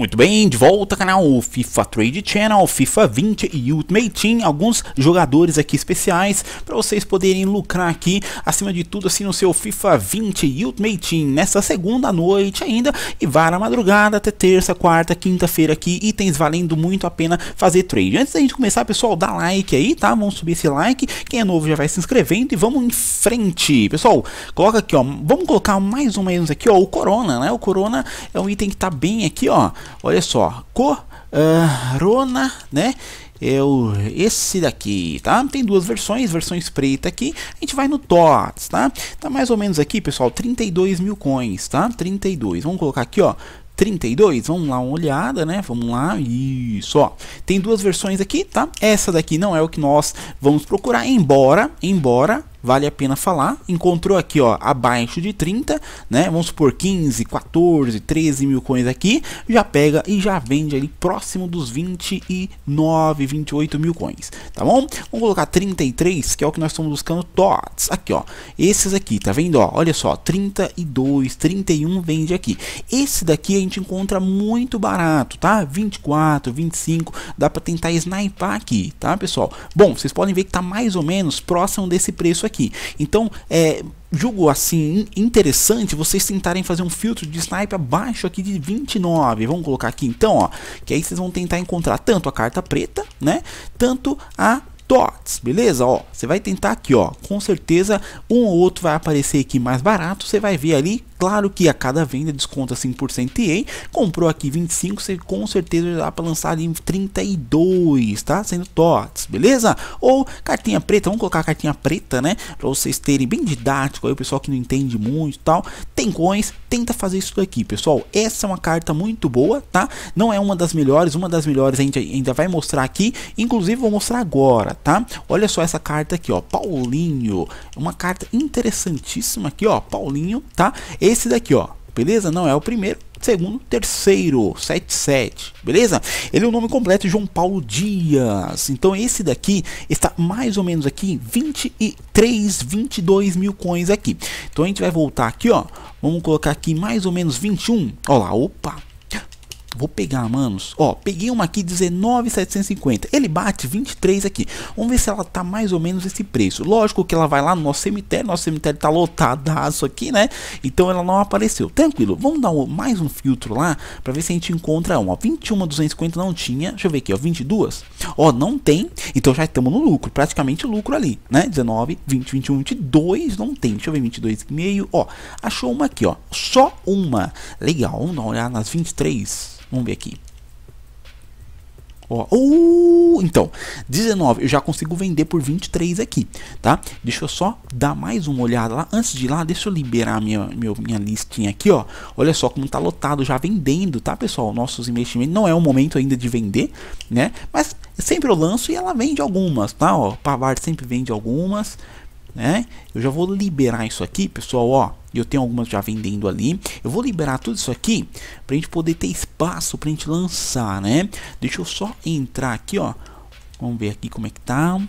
Muito bem, de volta canal FIFA Trade Channel, FIFA 20 e Ultimate Team, alguns jogadores aqui especiais para vocês poderem lucrar aqui, acima de tudo assim no seu FIFA 20 e Ultimate Team nessa segunda noite ainda e vara madrugada até terça, quarta, quinta-feira aqui, itens valendo muito a pena fazer trade. Antes da gente começar, pessoal, dá like aí, tá? Vamos subir esse like, quem é novo já vai se inscrevendo e vamos em frente. Pessoal, coloca aqui, ó, vamos colocar mais ou menos aqui, ó, o Corona, né? O Corona é um item que tá bem aqui, ó, Olha só, Corona, né? é o, esse daqui, tá? Tem duas versões, versões preta aqui, a gente vai no TOTS, tá? Tá mais ou menos aqui, pessoal, 32 mil coins, tá? 32, vamos colocar aqui, ó, 32, vamos lá uma olhada, né? Vamos lá, isso, ó. Tem duas versões aqui, tá? Essa daqui não é o que nós vamos procurar, embora, embora vale a pena falar. Encontrou aqui, ó, abaixo de 30, né? Vamos supor 15, 14, 13 mil coins aqui, já pega e já vende ali próximo dos 29, 28 mil coins, tá bom? Vamos colocar 33, que é o que nós estamos buscando, tots, aqui, ó. Esses aqui, tá vendo, ó? Olha só, 32, 31 vende aqui. Esse daqui a gente encontra muito barato, tá? 24, 25, dá para tentar sniper aqui, tá, pessoal? Bom, vocês podem ver que tá mais ou menos próximo desse preço aqui aqui. Então, é, julgo assim interessante vocês tentarem fazer um filtro de sniper abaixo aqui de 29. Vamos colocar aqui então, ó, que aí vocês vão tentar encontrar tanto a carta preta, né, tanto a dots, beleza? Ó, você vai tentar aqui, ó, com certeza um ou outro vai aparecer aqui mais barato, você vai ver ali Claro que a cada venda desconta 5% EA, comprou aqui 25, você com certeza dá para lançar em 32, tá? Sendo TOTS, beleza? Ou cartinha preta, vamos colocar a cartinha preta, né? Para vocês terem bem didático aí, o pessoal que não entende muito e tal. Tem coins, tenta fazer isso daqui, pessoal. Essa é uma carta muito boa, tá? Não é uma das melhores, uma das melhores a gente ainda vai mostrar aqui, inclusive vou mostrar agora, tá? Olha só essa carta aqui, ó, Paulinho. É uma carta interessantíssima aqui, ó, Paulinho, tá? Ele esse daqui, ó. Beleza? Não é o primeiro, segundo, terceiro, 77, beleza? Ele é o nome completo João Paulo Dias. Então esse daqui está mais ou menos aqui 23, 22 mil coins aqui. Então a gente vai voltar aqui, ó. Vamos colocar aqui mais ou menos 21. Olha lá, opa, Vou pegar, manos. Ó, peguei uma aqui 19,750. Ele bate 23 aqui. Vamos ver se ela tá mais ou menos esse preço. Lógico que ela vai lá no nosso cemitério. Nosso cemitério tá lotadaço aqui, né? Então ela não apareceu. Tranquilo. Vamos dar um, mais um filtro lá para ver se a gente encontra uma. 21,250 não tinha. Deixa eu ver aqui, ó. 22. Ó, não tem. Então já estamos no lucro. Praticamente lucro ali, né? 19, 20, 21, 22. Não tem. Deixa eu ver 22,5. Ó, achou uma aqui, ó. Só uma. Legal. Vamos dar uma olhada nas 23. Vamos ver aqui. Ó, uh, então, 19, eu já consigo vender por 23 aqui, tá? Deixa eu só dar mais uma olhada lá. Antes de ir lá, deixa eu liberar minha, minha, minha listinha aqui, ó. Olha só como tá lotado já vendendo, tá, pessoal? Nossos investimentos, não é o momento ainda de vender, né? Mas sempre eu lanço e ela vende algumas, tá? Ó, Pavard sempre vende algumas né? Eu já vou liberar isso aqui, pessoal, ó. Eu tenho algumas já vendendo ali. Eu vou liberar tudo isso aqui pra gente poder ter espaço pra gente lançar, né? Deixa eu só entrar aqui, ó. Vamos ver aqui como é que tá.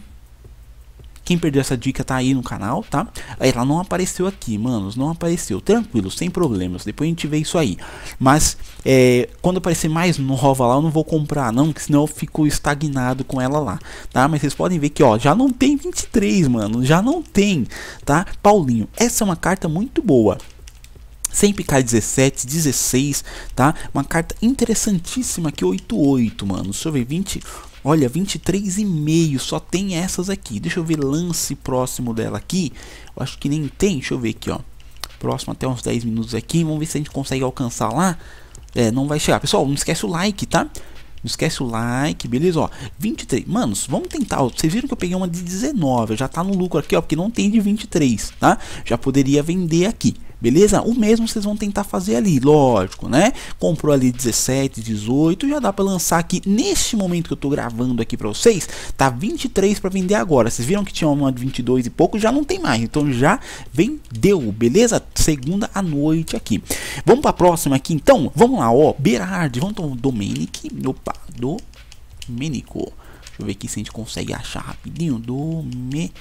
Quem perdeu essa dica tá aí no canal, tá? Ela não apareceu aqui, manos, não apareceu. Tranquilo, sem problemas. Depois a gente vê isso aí. Mas é, quando aparecer mais nova lá, eu não vou comprar não, que senão eu fico estagnado com ela lá, tá? Mas vocês podem ver que, ó, já não tem 23, mano, já não tem, tá? Paulinho, essa é uma carta muito boa sem picar 17, 16, tá? Uma carta interessantíssima aqui, 8-8, mano. Deixa eu ver, 20, Olha, 23,5, só tem essas aqui. Deixa eu ver lance próximo dela aqui. Eu acho que nem tem, deixa eu ver aqui, ó. Próximo até uns 10 minutos aqui, vamos ver se a gente consegue alcançar lá. É, não vai chegar. Pessoal, não esquece o like, tá? Não esquece o like, beleza? Ó, 23. Manos, vamos tentar. vocês viram que eu peguei uma de 19. Já tá no lucro aqui, ó. Porque não tem de 23, tá? Já poderia vender aqui. Beleza? O mesmo vocês vão tentar fazer ali, lógico, né? Comprou ali 17, 18, já dá para lançar aqui neste momento que eu tô gravando aqui para vocês, tá 23 para vender agora. Vocês viram que tinha uma de 22 e pouco, já não tem mais. Então já vendeu, beleza? Segunda à noite aqui. Vamos para a próxima aqui então. Vamos lá, ó, Berardi, vamos tomar Domenic, opa, Domenico. Deixa eu ver aqui se a gente consegue achar rapidinho. Domenico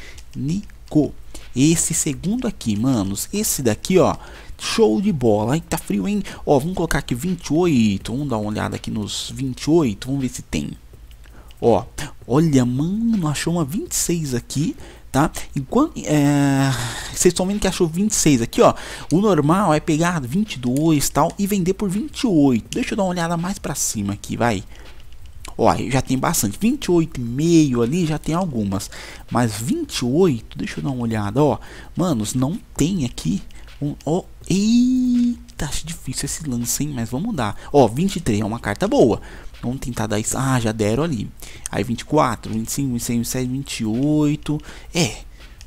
ficou. Esse segundo aqui, manos, esse daqui, ó, show de bola, hein, tá frio, hein, ó, vamos colocar aqui 28, vamos dar uma olhada aqui nos 28, vamos ver se tem, ó, olha, mano, achou uma 26 aqui, tá? Enquanto, é, vocês estão vendo que achou 26 aqui, ó. O normal é pegar 22 tal e vender por 28. Deixa eu dar uma olhada mais para cima aqui, vai. Ó, já tem bastante. 28,5 ali já tem algumas. Mas 28, deixa eu dar uma olhada, ó. Manos, não tem aqui um, ó, eita, acho difícil esse lance, hein? Mas vamos dar. Ó, 23 é uma carta boa. Vamos tentar dar isso. Ah, já deram ali. Aí 24, 25, 26, 27, 28. É,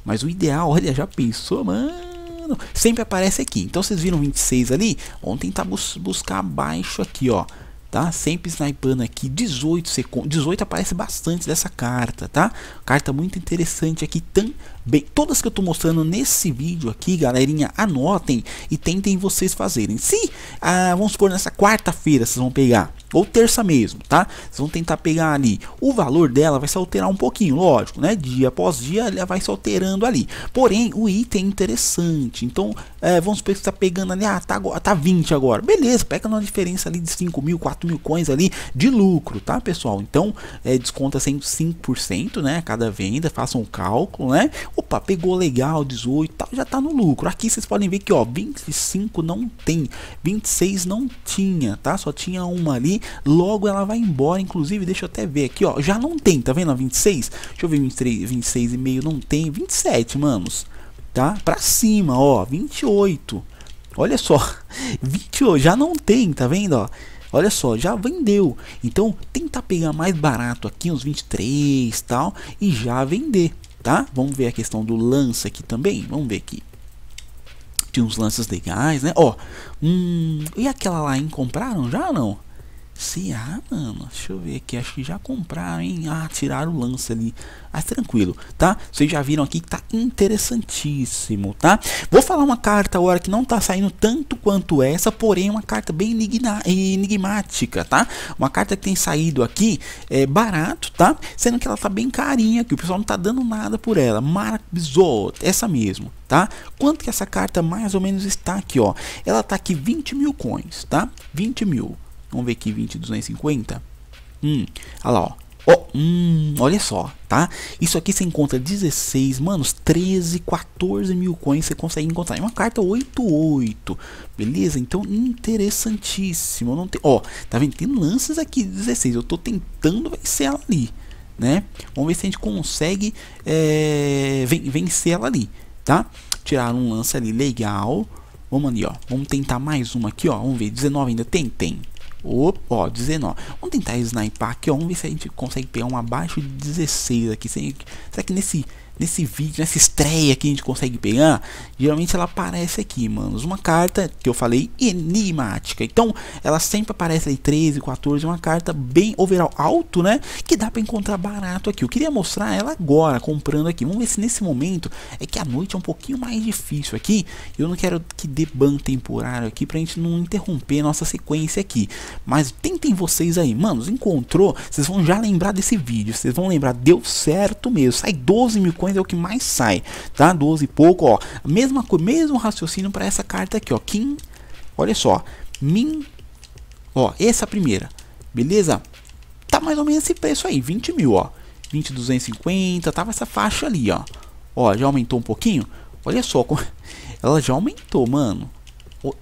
mas o ideal, olha, já pensou, mano? Sempre aparece aqui. Então vocês viram 26 ali? Vamos tentar bus buscar abaixo aqui, ó tá? Sempre snipando aqui, 18 segundos, 18 aparece bastante dessa carta, tá? Carta muito interessante aqui também. Todas que eu tô mostrando nesse vídeo aqui, galerinha, anotem e tentem vocês fazerem. Se, ah, vamos supor, nessa quarta-feira vocês vão pegar ou terça mesmo, tá? Vocês vão tentar pegar ali. O valor dela vai se alterar um pouquinho, lógico, né? Dia após dia ela vai se alterando ali. Porém, o item é interessante. Então, é, vamos supor que você tá pegando ali, ah, tá, tá 20 agora. Beleza, pega uma diferença ali de 5 mil, 4 mil coins ali de lucro, tá, pessoal? Então, é, desconta 105%, né? Cada venda, façam um cálculo, né? Opa, pegou legal, 18, tá, já tá no lucro. Aqui vocês podem ver que, ó, 25 não tem, 26 não tinha, tá? Só tinha uma ali Logo ela vai embora, inclusive, deixa eu até ver aqui, ó, já não tem, tá vendo 26? Deixa eu ver 23, 26 e meio, não tem, 27, manos. Tá? Pra cima, ó, 28. Olha só, 28, já não tem, tá vendo, ó? Olha só, já vendeu. Então, tentar pegar mais barato aqui, uns 23 tal, e já vender, tá? Vamos ver a questão do lance aqui também. Vamos ver aqui. Tinha uns lances legais, né? Ó, hum, e aquela lá, hein? Compraram já ou não? se ah mano? Deixa eu ver aqui. Acho que já compraram, hein? Ah, tiraram o lance ali. Mas ah, tranquilo, tá? Vocês já viram aqui que tá interessantíssimo, tá? Vou falar uma carta agora que não tá saindo tanto quanto essa, porém uma carta bem enigmática, tá? Uma carta que tem saído aqui é barato, tá? Sendo que ela tá bem carinha aqui. O pessoal não tá dando nada por ela. Marabizot, essa mesmo, tá? Quanto que essa carta mais ou menos está aqui, ó? Ela tá aqui 20 mil coins, tá? 20 mil. Vamos ver aqui 20, 250. Hum, olha lá, ó. Oh, hum, olha só, tá? Isso aqui você encontra 16, manos, 13, 14 mil coins você consegue encontrar. É uma carta 88, beleza? Então, interessantíssimo. Não tem, ó, tá vendo? Tem lances aqui 16, eu tô tentando vencer ela ali, né? Vamos ver se a gente consegue é, vencer ela ali, tá? Tirar um lance ali legal. Vamos ali, ó. Vamos tentar mais uma aqui, ó. Vamos ver, 19 ainda tem? Tem. Opa, ó, 19. Vamos tentar snipar aqui, ó. Vamos tá ver se a gente consegue pegar um abaixo de 16 aqui. Será que nesse nesse vídeo, nessa estreia que a gente consegue pegar, geralmente ela aparece aqui, mano Uma carta que eu falei enigmática. Então, ela sempre aparece aí 13, 14, uma carta bem overall alto, né? Que dá para encontrar barato aqui. Eu queria mostrar ela agora, comprando aqui. Vamos ver se nesse momento é que a noite é um pouquinho mais difícil aqui. Eu não quero que dê ban temporário aqui pra gente não interromper nossa sequência aqui. Mas tentem vocês aí, mano. Encontrou? Vocês vão já lembrar desse vídeo. Vocês vão lembrar, deu certo mesmo. Sai 12 mil coins mas é o que mais sai, tá? 12 e pouco, ó. Mesma, mesmo raciocínio para essa carta aqui, ó. Kim, olha só. Min, ó, essa primeira, beleza? Tá mais ou menos esse preço aí, 20 mil, ó. 20, 250, tava essa faixa ali, ó. Ó, já aumentou um pouquinho? Olha só, ela já aumentou, mano. O,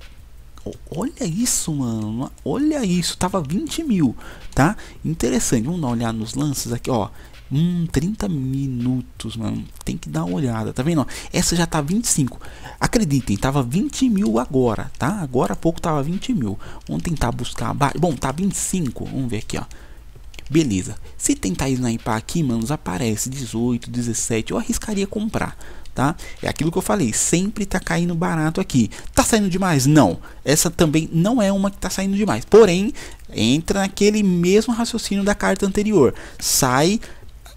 olha isso, mano. Olha isso, tava 20 mil, tá? Interessante, vamos dar uma olhada nos lances aqui, ó. Hum, 30 minutos, mano. Tem que dar uma olhada, tá vendo? Ó, essa já tá 25. Acreditem, tava 20 mil agora, tá? Agora há pouco tava 20 mil. Vamos tentar tá buscar Bom, tá 25. Vamos ver aqui, ó. Beleza. Se tentar sniper aqui, mano, aparece 18, 17. Eu arriscaria comprar, tá? É aquilo que eu falei. Sempre tá caindo barato aqui. Tá saindo demais? Não. Essa também não é uma que tá saindo demais. Porém, entra naquele mesmo raciocínio da carta anterior. Sai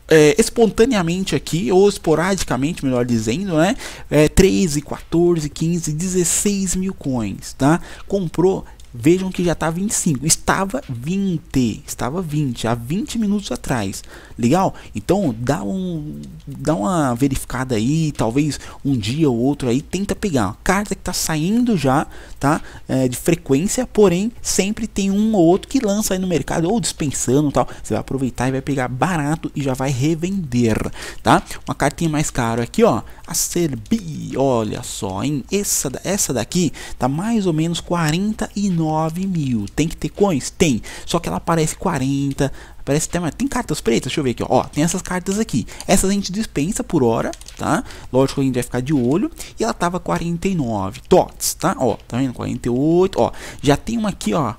é, espontaneamente aqui, ou esporadicamente, melhor dizendo, né? É, 13, 14, 15, 16 mil coins, tá? Comprou, vejam que já tá 25, estava 20, estava 20, há 20 minutos atrás. Legal? Então dá um dá uma verificada aí, talvez um dia ou outro aí, tenta pegar. Carta que tá saindo já, tá? É, de frequência, porém sempre tem um ou outro que lança aí no mercado ou dispensando, tal. Você vai aproveitar e vai pegar barato e já vai revender, tá? Uma cartinha mais cara aqui, ó, a Serbi, olha só, hein? Essa essa daqui tá mais ou menos 49 mil. Tem que ter coins? Tem. Só que ela parece 40, Parece até mais. Tem cartas pretas? Deixa eu ver aqui. Ó. ó. tem essas cartas aqui. Essas a gente dispensa por hora, tá? Lógico que a gente vai ficar de olho. E ela tava 49 tots, tá? Ó, tá vendo? 48, ó. Já tem uma aqui, ó.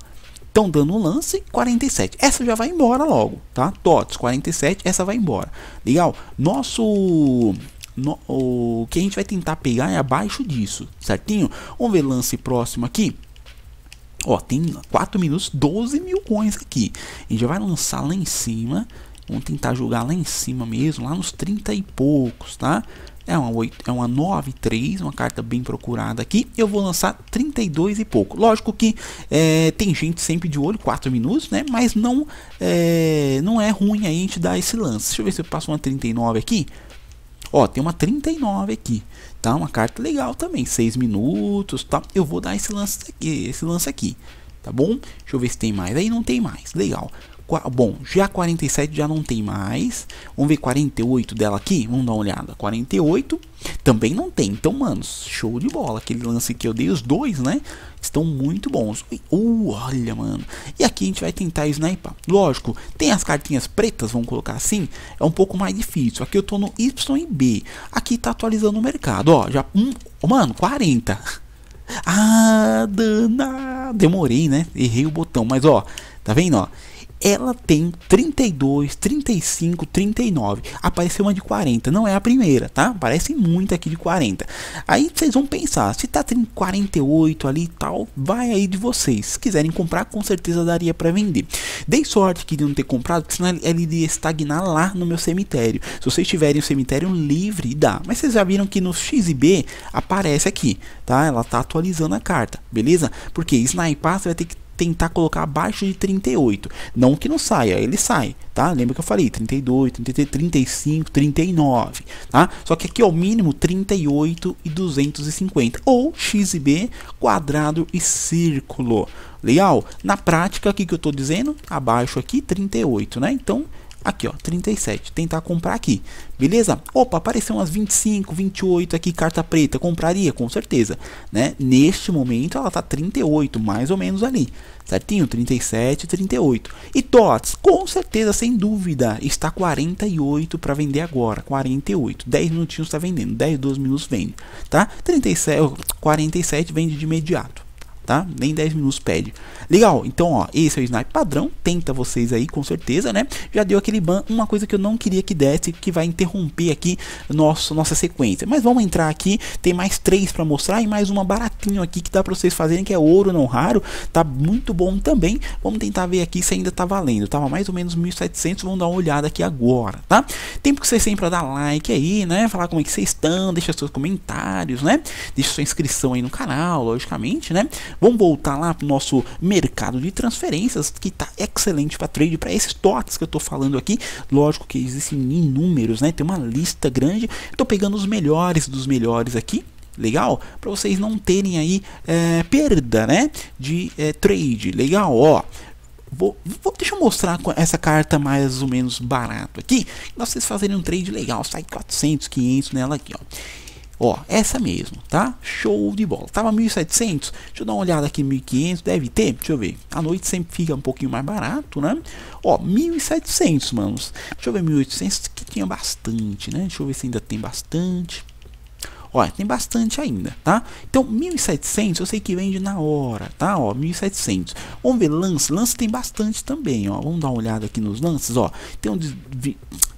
Estão dando um lance, 47. Essa já vai embora logo, tá? Tots, 47, essa vai embora. Legal? Nosso... No, o que a gente vai tentar pegar é abaixo disso, certinho? Vamos ver lance próximo aqui. Ó, tem 4 minutos, 12 mil coins aqui. A gente vai lançar lá em cima. Vamos tentar jogar lá em cima mesmo, lá nos 30 e poucos, tá? É uma, 8, é uma 9.3, uma carta bem procurada aqui. Eu vou lançar 32 e pouco. Lógico que é, tem gente sempre de olho, 4 minutos, né? Mas não é, não é ruim a gente dar esse lance. Deixa eu ver se eu passo uma 39 aqui. Ó, tem uma 39 aqui, tá? Uma carta legal também, 6 minutos, tá? Eu vou dar esse lance aqui, esse lance aqui, tá bom? Deixa eu ver se tem mais. Aí não tem mais. Legal. Bom, já 47 já não tem mais. Vamos ver 48 dela aqui? Vamos dar uma olhada. 48 também não tem. Então, mano show de bola. Aquele lance que eu dei, os dois, né? Estão muito bons. Uh, olha, mano. E aqui a gente vai tentar sniper. Lógico, tem as cartinhas pretas, vamos colocar assim. É um pouco mais difícil. Aqui eu tô no Y e B. Aqui tá atualizando o mercado. Ó, já. Um, mano, 40. Ah, dana. Demorei, né? Errei o botão. Mas, ó, tá vendo, ó? ela tem 32, 35, 39. Apareceu uma de 40, não é a primeira, tá? Aparece muito aqui de 40. Aí vocês vão pensar, se tá 48 ali e tal, vai aí de vocês. Se quiserem comprar, com certeza daria para vender. Dei sorte que de não ter comprado, porque senão ela iria estagnar lá no meu cemitério. Se vocês tiverem o cemitério livre, dá. Mas vocês já viram que no XB aparece aqui, tá? Ela tá atualizando a carta, beleza? Porque snipar você vai ter que tentar colocar abaixo de 38. Não que não saia, ele sai, tá? Lembra que eu falei 32, 33, 35, 39, tá? Só que aqui é o mínimo 38 e 250 ou x e b quadrado e círculo. Legal? Na prática, o que, que eu estou dizendo? Abaixo aqui 38, né? Então Aqui, ó, 37. Tentar comprar aqui. Beleza? Opa, apareceu umas 25, 28 aqui, carta preta. Compraria, com certeza. Né? Neste momento, ela tá 38, mais ou menos ali. Certinho? 37, 38. E TOTS, com certeza, sem dúvida, está 48 para vender agora. 48. 10 minutinhos está vendendo. 10, 12 minutos vende. Tá? 37, 47 vende de imediato tá? Nem 10 minutos pede. Legal, então, ó, esse é o snipe padrão, tenta vocês aí com certeza, né? Já deu aquele ban, uma coisa que eu não queria que desse, que vai interromper aqui nosso, nossa sequência. Mas vamos entrar aqui, tem mais três para mostrar e mais uma baratinho aqui que dá para vocês fazerem, que é ouro não raro, tá muito bom também. Vamos tentar ver aqui se ainda tá valendo, tava mais ou menos 1700, vamos dar uma olhada aqui agora, tá? Tempo que vocês têm para dar like aí, né? Falar como é que vocês estão, deixa seus comentários, né? Deixa sua inscrição aí no canal, logicamente, né? Vamos voltar lá para o nosso mercado de transferências, que está excelente para trade, para esses TOTs que eu estou falando aqui. Lógico que existem inúmeros, né? Tem uma lista grande. Estou pegando os melhores dos melhores aqui legal? Para vocês não terem aí é, perda, né? De é, trade, legal, ó. Vou, vou, deixa eu mostrar essa carta mais ou menos barato aqui. Pra vocês fazerem um trade legal, sai 400, 500 nela aqui, ó. Ó, essa mesmo, tá? Show de bola. Tava 1.700. Deixa eu dar uma olhada aqui, 1.500. Deve ter, deixa eu ver. A noite sempre fica um pouquinho mais barato, né? Ó, 1.700, manos. Deixa eu ver 1.800, que tinha bastante, né? Deixa eu ver se ainda tem bastante. Ó, tem bastante ainda, tá? Então, 1.700 eu sei que vende na hora, tá? Ó, 1.700. Vamos ver lance. Lance tem bastante também, ó. Vamos dar uma olhada aqui nos lances, ó. Tem um de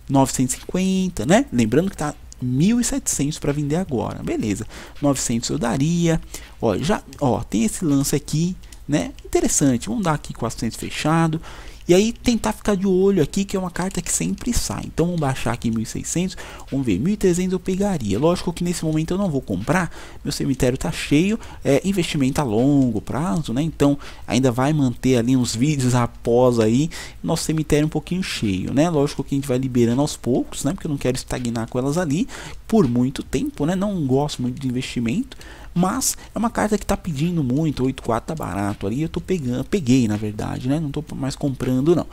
950, né? Lembrando que tá 1.700 para vender agora. Beleza. 900 eu daria. Ó, já, ó, tem esse lance aqui, né? Interessante. Vamos dar aqui 400 fechado. E aí tentar ficar de olho aqui, que é uma carta que sempre sai. Então vamos baixar aqui 1600, vamos ver, 1300 eu pegaria. Lógico que nesse momento eu não vou comprar, meu cemitério tá cheio, é investimento a longo prazo, né? Então ainda vai manter ali uns vídeos após aí, nosso cemitério um pouquinho cheio, né? Lógico que a gente vai liberando aos poucos, né? Porque eu não quero estagnar com elas ali por muito tempo, né? Não gosto muito de investimento, mas é uma carta que está pedindo muito, 8,4 tá barato ali. Eu tô pegando, peguei na verdade, né? Não tô mais comprando não.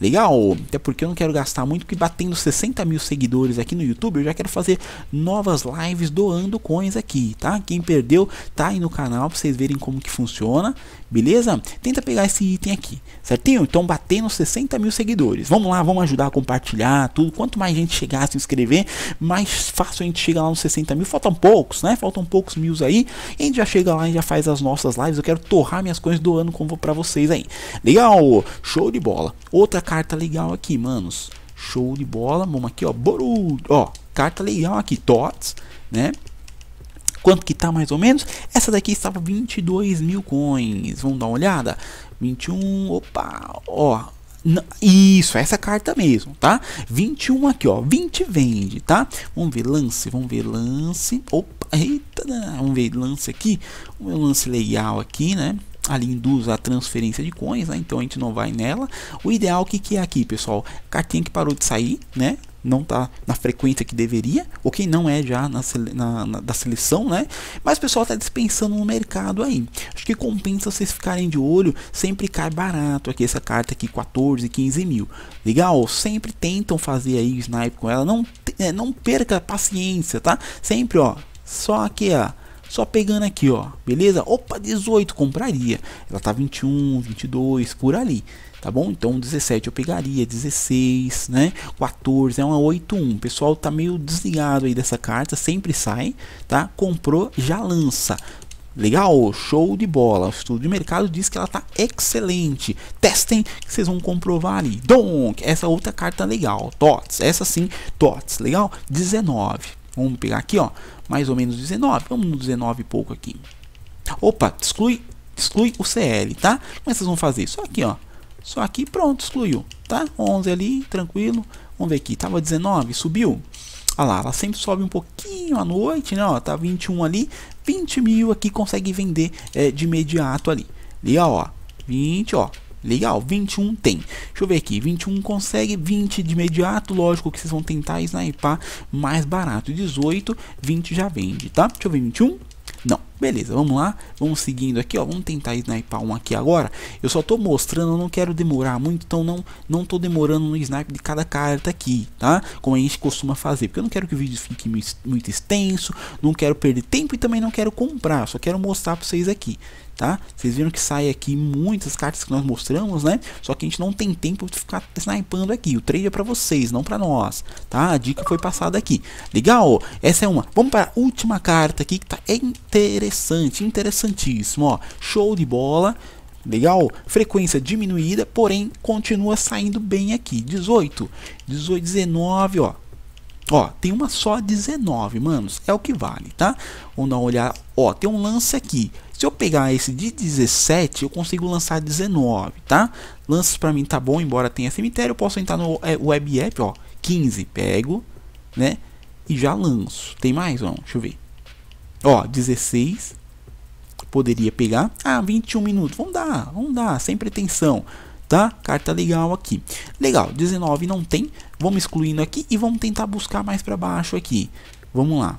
Legal? Até porque eu não quero gastar muito, que batendo 60 mil seguidores aqui no YouTube, eu já quero fazer novas lives doando coins aqui, tá? Quem perdeu, tá aí no canal pra vocês verem como que funciona, beleza? Tenta pegar esse item aqui, certinho? Então batendo 60 mil seguidores. Vamos lá, vamos ajudar a compartilhar tudo. Quanto mais gente chegar a se inscrever, mais fácil a gente chega lá nos 60 mil. Faltam poucos, né? Faltam poucos mil aí. a gente já chega lá e já faz as nossas lives. Eu quero torrar minhas coins doando como pra vocês aí. Legal? Show de bola. Outra carta legal aqui, manos. Show de bola. Vamos aqui, ó. Boru. Ó, carta legal aqui. Tots, né? Quanto que tá mais ou menos? Essa daqui estava 22 mil coins. Vamos dar uma olhada. 21. Opa, ó. Isso, essa carta mesmo, tá? 21 aqui, ó. 20 vende, tá? Vamos ver lance, vamos ver lance. Opa, eita, vamos ver lance aqui. Vamos ver lance legal aqui, né? ali induz a transferência de coins, né? então a gente não vai nela. O ideal que que é aqui, pessoal? Cartinha que parou de sair, né? Não tá na frequência que deveria, ou quem não é já na, na, na da seleção, né? Mas o pessoal tá dispensando no mercado aí. Acho que compensa vocês ficarem de olho, sempre cai barato aqui essa carta aqui, 14, 15 mil. Legal? Sempre tentam fazer aí snipe com ela, não, é, não perca paciência, tá? Sempre, ó, só aqui, ó só pegando aqui, ó, beleza? Opa, 18, compraria. Ela tá 21, 22, por ali, tá bom? Então 17 eu pegaria, 16, né? 14 é uma 81. pessoal tá meio desligado aí dessa carta, sempre sai, tá? Comprou, já lança. Legal, show de bola. O estudo de mercado diz que ela tá excelente. Testem que vocês vão comprovar ali. Donk, essa outra carta legal. TOTS, essa sim, TOTS, legal? 19. Vamos pegar aqui, ó, mais ou menos 19. Vamos no 19 e pouco aqui. Opa, exclui, exclui o CL, tá? Como é que vocês vão fazer? Só aqui, ó. Só aqui, pronto, excluiu, tá? 11 ali, tranquilo. Vamos ver aqui, tava 19, subiu. Olha lá, ela sempre sobe um pouquinho à noite, né? Ó, tá 21 ali, 20 mil aqui consegue vender é, de imediato ali. Ali, ó, 20, ó, Legal, 21 tem. Deixa eu ver aqui, 21 consegue, 20 de imediato, lógico que vocês vão tentar snipar mais barato. 18, 20 já vende, tá? Deixa eu ver, 21? Não. Beleza, vamos lá, vamos seguindo aqui, ó, vamos tentar sniper um aqui agora. Eu só tô mostrando, eu não quero demorar muito, então não, não tô demorando no sniper de cada carta aqui, tá? Como a gente costuma fazer, porque eu não quero que o vídeo fique muito extenso, não quero perder tempo e também não quero comprar, só quero mostrar pra vocês aqui, tá? Vocês viram que sai aqui muitas cartas que nós mostramos, né? Só que a gente não tem tempo de ficar snipando aqui. O trade é para vocês, não para nós, tá? A dica foi passada aqui. Legal? Essa é uma. Vamos para a última carta aqui que tá interessante interessante, interessantíssimo, ó. Show de bola. Legal? Frequência diminuída, porém continua saindo bem aqui. 18, 18, 19, ó. Ó, tem uma só 19, manos. É o que vale, tá? Vamos dar uma olhada. Ó, tem um lance aqui. Se eu pegar esse de 17, eu consigo lançar 19, tá? Lances para mim tá bom, embora tenha cemitério. Eu posso entrar no é, web app, ó. 15, pego, né? E já lanço. Tem mais? Não, deixa eu ver. Ó, 16 poderia pegar. Ah, 21 minutos. Vamos dar, vamos dar, sem pretensão. Tá? Carta legal aqui. Legal, 19 não tem. Vamos excluindo aqui e vamos tentar buscar mais para baixo aqui. Vamos lá.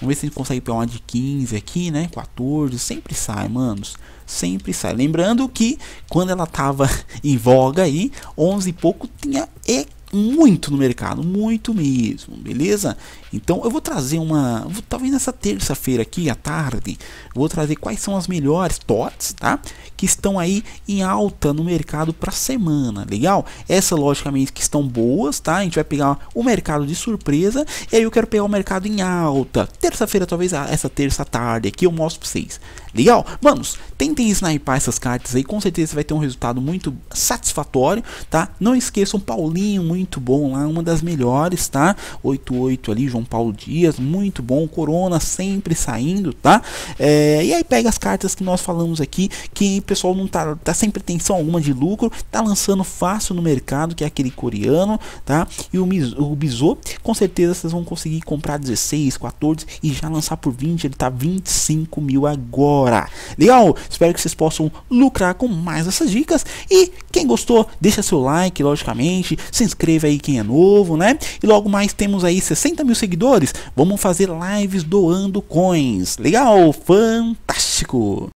Vamos ver se a gente consegue pegar uma de 15 aqui, né? 14, sempre sai, manos. Sempre sai. Lembrando que quando ela tava em voga aí, 11 e pouco tinha e muito no mercado, muito mesmo, beleza? Então eu vou trazer uma, vou, talvez nessa terça-feira aqui à tarde, vou trazer quais são as melhores TOTS, tá? Que estão aí em alta no mercado para semana, legal? Essa logicamente que estão boas, tá? A gente vai pegar o mercado de surpresa e aí eu quero pegar o mercado em alta. Terça-feira talvez ah, essa terça tarde aqui eu mostro para vocês. Legal? Manos, tentem snipar essas cartas aí, com certeza vai ter um resultado muito satisfatório, tá? Não esqueçam, Paulinho, muito bom lá, uma das melhores, tá? 8-8 ali, João Paulo Dias, muito bom, Corona sempre saindo, tá? É, e aí pega as cartas que nós falamos aqui, que o pessoal não tá, tá sem pretensão alguma de lucro, tá lançando fácil no mercado, que é aquele coreano, tá? E o, Mizo, o Bizô, com certeza vocês vão conseguir comprar 16, 14 e já lançar por 20, ele tá 25 mil agora agora. Legal? Espero que vocês possam lucrar com mais essas dicas. E quem gostou, deixa seu like, logicamente. Se inscreva aí quem é novo, né? E logo mais temos aí 60 mil seguidores. Vamos fazer lives doando coins. Legal? Fantástico!